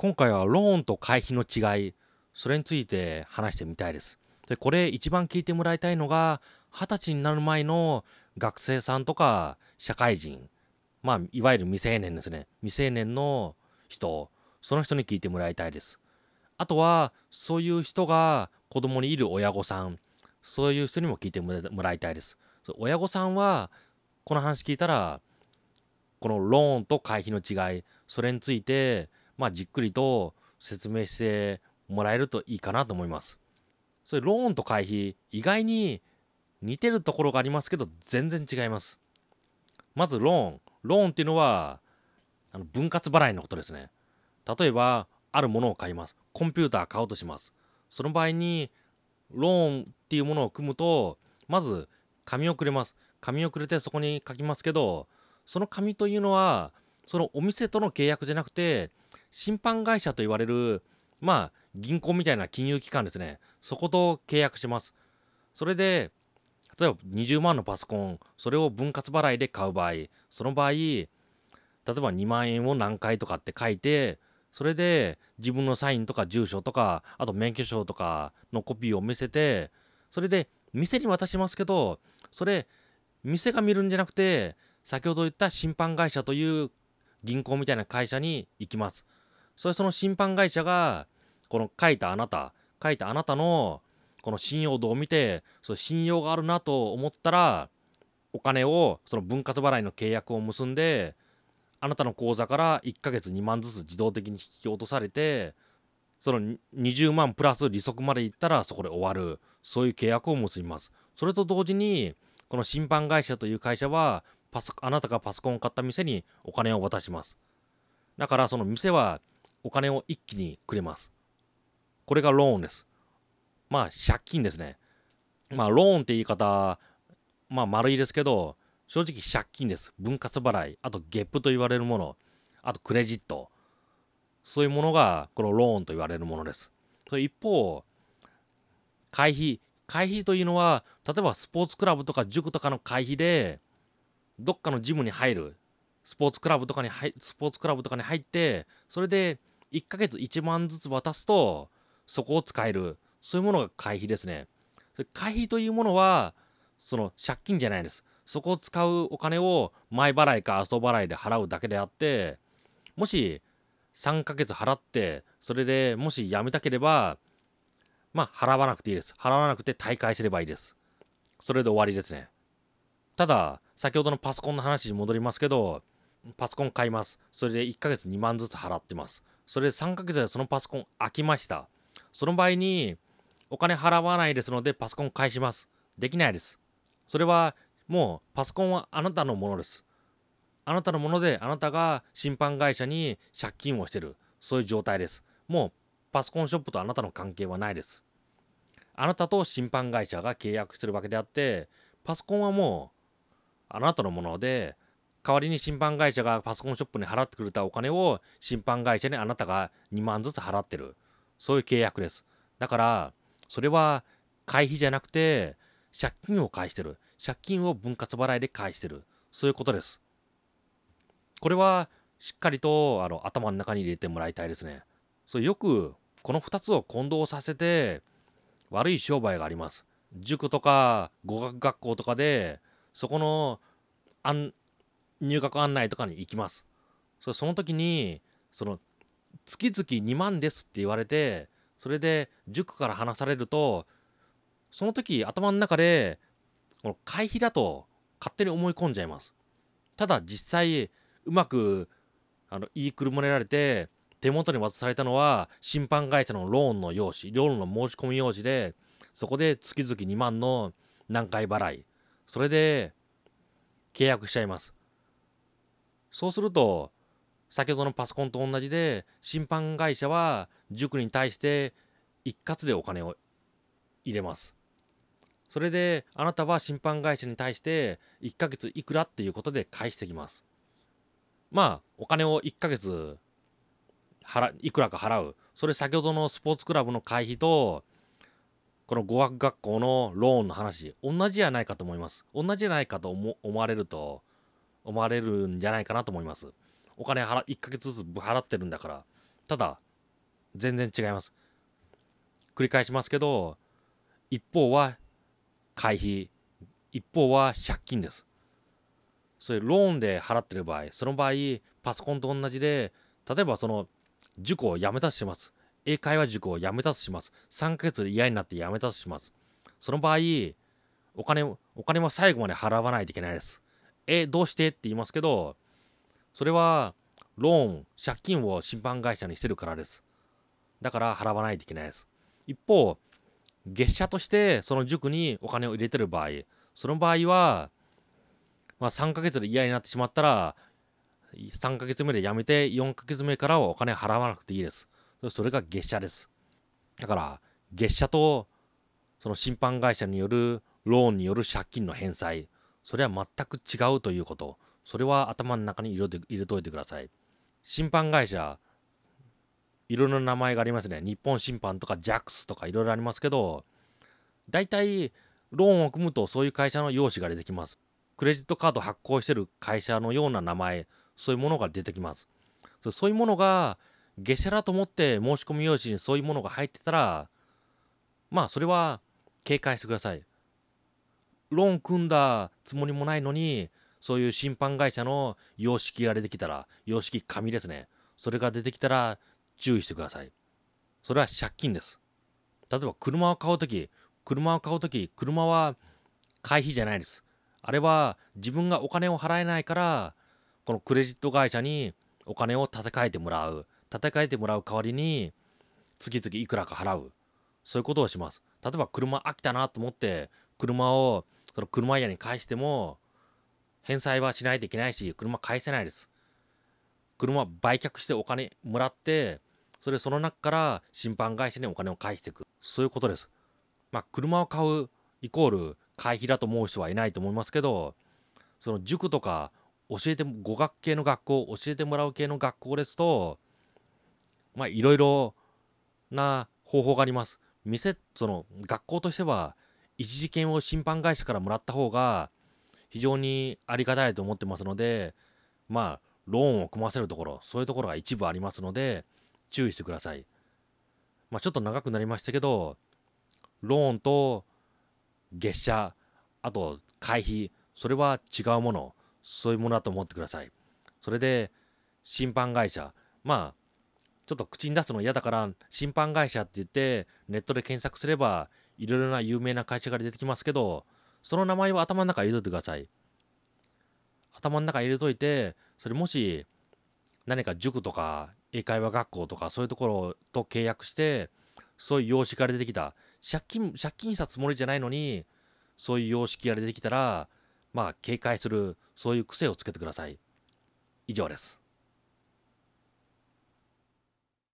今回はローンと会費の違いそれについて話してみたいですでこれ一番聞いてもらいたいのが二十歳になる前の学生さんとか社会人まあいわゆる未成年ですね未成年の人その人に聞いてもらいたいですあとはそういう人が子供にいる親御さんそういう人にも聞いてもらいたいです親御さんはこの話聞いたらこのローンと会費の違いそれについてまあ、じっくりと説明してもらえるといいかなと思います。それローンと会費意外に似てるところがありますけど全然違います。まずローン。ローンっていうのはあの分割払いのことですね。例えばあるものを買います。コンピューター買おうとします。その場合にローンっていうものを組むとまず紙をくれます。紙をくれてそこに書きますけどその紙というのはそのお店との契約じゃなくて、審判会社と言われる、まあ、銀行みたいな金融機関ですね。そこと契約します。それで、例えば20万のパソコン、それを分割払いで買う場合、その場合、例えば2万円を何回とかって書いて、それで自分のサインとか住所とか、あと免許証とかのコピーを見せて、それで店に渡しますけど、それ、店が見るんじゃなくて、先ほど言った審判会社という銀行みたいな会社に行きます。それその審判会社がこの書いたあなた書いたあなたのこの信用度を見てそ信用があるなと思ったらお金をその分割払いの契約を結んであなたの口座から1ヶ月2万ずつ自動的に引き落とされてその20万プラス利息までいったらそこで終わるそういう契約を結びます。それと同時にこの審判会社という会社はパソあなたがパソコンを買った店にお金を渡しますだからその店はお金を一気にくれますこれがローンですまあ借金ですねまあローンって言い方まあ丸いですけど正直借金です分割払いあとゲップと言われるものあとクレジットそういうものがこのローンと言われるものですそ一方会費会費というのは例えばスポーツクラブとか塾とかの会費でどっかのジムに入るスポーツクラブとかに入スポーツクラブとかに入ってそれで1ヶ月1万ずつ渡すとそこを使えるそういうものが会費ですね会費というものはその借金じゃないですそこを使うお金を前払いか後払いで払うだけであってもし3ヶ月払ってそれでもし辞めたければまあ払わなくていいです払わなくて退会すればいいですそれで終わりですねただ先ほどのパソコンの話に戻りますけどパソコン買いますそれで1ヶ月2万ずつ払ってますそれで3ヶ月でそのパソコン開きましたその場合にお金払わないですのでパソコン返しますできないですそれはもうパソコンはあなたのものですあなたのものであなたが審判会社に借金をしてるそういう状態ですもうパソコンショップとあなたの関係はないですあなたと審判会社が契約してるわけであってパソコンはもうあなたのもので代わりに審判会社がパソコンショップに払ってくれたお金を審判会社にあなたが2万ずつ払ってるそういう契約ですだからそれは会費じゃなくて借金を返してる借金を分割払いで返してるそういうことですこれはしっかりとあの頭の中に入れてもらいたいですねそうよくこの2つを混同させて悪い商売があります塾とか語学学校とかでそこの入学案内とかに行きますそその時にその月々2万ですって言われてそれで塾から話されるとその時頭の中でこの会費だと勝手に思い込んじゃいますただ実際うまくあの言いくるまれられて手元に渡されたのは審判会社のローンの用紙ローンの申し込み用紙でそこで月々2万の何回払いそれで契約しちゃいますそうすると先ほどのパソコンと同じで審判会社は塾に対して一括でお金を入れますそれであなたは審判会社に対して1ヶ月いくらっていうことで返してきますまあお金を1ヶ月払いくらか払うそれ先ほどのスポーツクラブの会費とこの語学学校のローンの話同じゃないかと思います同じじゃないかと思われると思われるんじゃないかなと思いますお金払1ヶ月ずつ払ってるんだからただ全然違います繰り返しますけど一方は会費一方は借金ですそうローンで払ってる場合その場合パソコンと同じで例えばその塾を辞めたとします英会話塾を辞めたとします。3ヶ月で嫌になって辞めたとします。その場合、お金、お金は最後まで払わないといけないです。え、どうしてって言いますけど、それは、ローン、借金を審判会社にしてるからです。だから払わないといけないです。一方、月謝としてその塾にお金を入れてる場合、その場合は、まあ、3ヶ月で嫌になってしまったら、3ヶ月目で辞めて、4ヶ月目からはお金払わなくていいです。それが月謝です。だから、月謝と、その審判会社によるローンによる借金の返済、それは全く違うということ。それは頭の中に入れて入れといてください。審判会社、いろいろな名前がありますね。日本審判とか JAX とかいろいろありますけど、大体ローンを組むとそういう会社の用紙が出てきます。クレジットカード発行してる会社のような名前、そういうものが出てきます。そういうものが下車だと思って申し込み用紙にそういうものが入ってたら、まあそれは警戒してください。ローン組んだつもりもないのに、そういう審判会社の様式が出てきたら、様式紙ですね。それが出てきたら注意してください。それは借金です。例えば車を買うとき、車を買うとき、車は会費じゃないです。あれは自分がお金を払えないから、このクレジット会社にお金を立て替えてもらう。戦えてもらう代わりに次々いくらか払うそういうことをします例えば車飽きたなと思って車をその車屋に返しても返済はしないといけないし車返せないです車売却してお金もらってそれその中から審判会社にお金を返していくそういうことですまあ車を買うイコール会費だと思う人はいないと思いますけどその塾とか教えて語学系の学校教えてもらう系の学校ですとまあいろいろな方法があります。店その学校としては一時券を審判会社からもらった方が非常にありがたいと思ってますのでまあローンを組ませるところそういうところが一部ありますので注意してください。まあ、ちょっと長くなりましたけどローンと月謝あと会費それは違うものそういうものだと思ってください。それで審判会社まあちょっと口に出すの嫌だから審判会社って言ってネットで検索すればいろいろな有名な会社から出てきますけどその名前を頭の中に入れといてください頭の中に入れといてそれもし何か塾とか英会話学校とかそういうところと契約してそういう様式から出てきた借金借金したつもりじゃないのにそういう様式が出てきたらまあ警戒するそういう癖をつけてください以上です